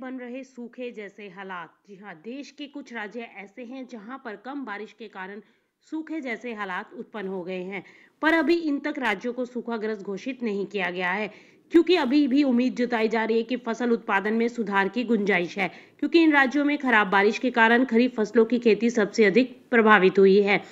बन रहे सूखे जैसे हालात जी हाँ देश के कुछ राज्य ऐसे हैं जहां पर कम बारिश के कारण सूखे जैसे हालात उत्पन्न हो गए हैं पर अभी इन तक राज्यों को सूखाग्रस्त घोषित नहीं किया गया है क्योंकि अभी भी उम्मीद जताई जा रही है कि फसल उत्पादन में सुधार की गुंजाइश है क्योंकि इन राज्यों में खराब बारिश के कारण खरीफ फसलों की खेती सबसे अधिक प्रभावित हुई है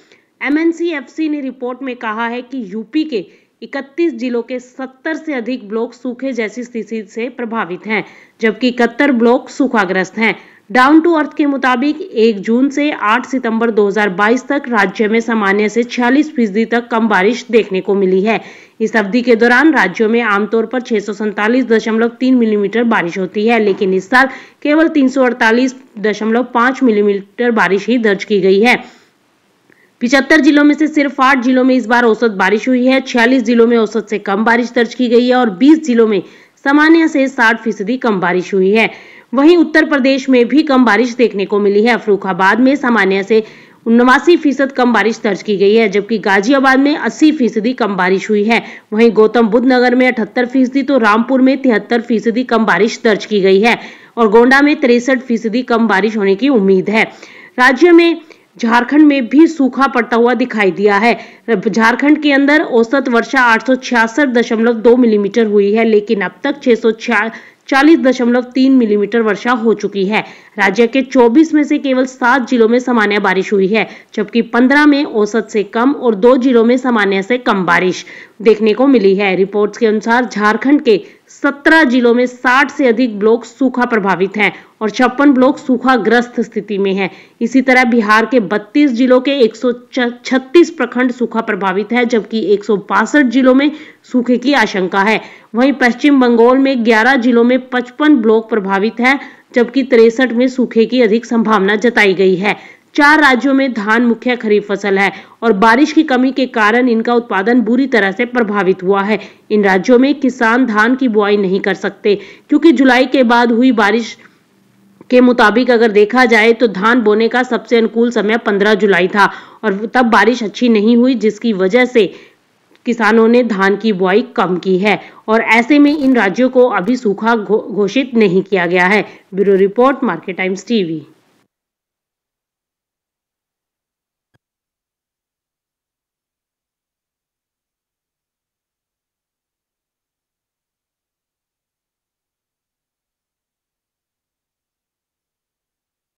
एमएनसीएफसी ने रिपोर्ट में कहा है कि यूपी के इकतीस जिलों के सत्तर से अधिक ब्लॉक सूखे जैसी स्थिति से प्रभावित हैं जबकि इकहत्तर ब्लॉक सूखाग्रस्त हैं डाउन टू अर्थ के मुताबिक 1 जून से 8 सितंबर 2022 तक राज्य में सामान्य से 46 फीसदी तक कम बारिश देखने को मिली है इस अवधि के दौरान राज्यों में आमतौर पर छह मिलीमीटर बारिश होती है लेकिन इस साल केवल तीन मिलीमीटर बारिश ही दर्ज की गई है पिछहत्तर जिलों में से सिर्फ आठ जिलों में इस बार औसत बारिश हुई है छियालीस जिलों में औसत से कम बारिश दर्ज की गई है और बीस जिलों में सामान्य से साठ फीसदी कम बारिश हुई है वहीं उत्तर प्रदेश में भी कम बारिश देखने को मिली है फरुखाबाद में सामान्य से नवासी फीसद कम बारिश दर्ज की गई है जबकि गाजियाबाद में 80 फीसदी कम बारिश हुई है वहीं गौतम बुद्ध नगर में अठहत्तर फीसदी तो रामपुर में तिहत्तर फीसदी कम बारिश दर्ज की गई है और गोंडा में तिरसठ फीसदी कम बारिश होने की उम्मीद है राज्य में झारखंड में भी सूखा पड़ता हुआ दिखाई दिया है झारखंड के अंदर औसत वर्षा आठ मिलीमीटर हुई है लेकिन अब तक छह चालीस दशमलव तीन मिलीमीटर वर्षा हो चुकी है राज्य के चौबीस में से केवल सात जिलों में सामान्य बारिश हुई है जबकि पंद्रह में औसत से कम और दो जिलों में सामान्य से कम बारिश देखने को मिली है रिपोर्ट्स के अनुसार झारखंड के सत्रह जिलों में साठ से अधिक ब्लॉक सूखा प्रभावित हैं और छप्पन ब्लॉक सूखाग्रस्त स्थिति में हैं। इसी तरह बिहार के बत्तीस जिलों के एक प्रखंड सूखा प्रभावित है जबकि एक जिलों में सूखे की आशंका है वहीं पश्चिम बंगाल में 11 जिलों में 55 ब्लॉक प्रभावित है जबकि तिरसठ में सूखे की अधिक संभावना जताई गई है चार राज्यों में धान मुख्य खरीफ फसल है और बारिश की कमी के कारण इनका उत्पादन बुरी तरह से प्रभावित हुआ है इन राज्यों में किसान धान की बुआई नहीं कर सकते क्योंकि जुलाई के बाद हुई बारिश के मुताबिक अगर देखा जाए तो धान बोने का सबसे अनुकूल समय 15 जुलाई था और तब बारिश अच्छी नहीं हुई जिसकी वजह से किसानों ने धान की बुआई कम की है और ऐसे में इन राज्यों को अभी सूखा घोषित नहीं किया गया है bureau report market times TV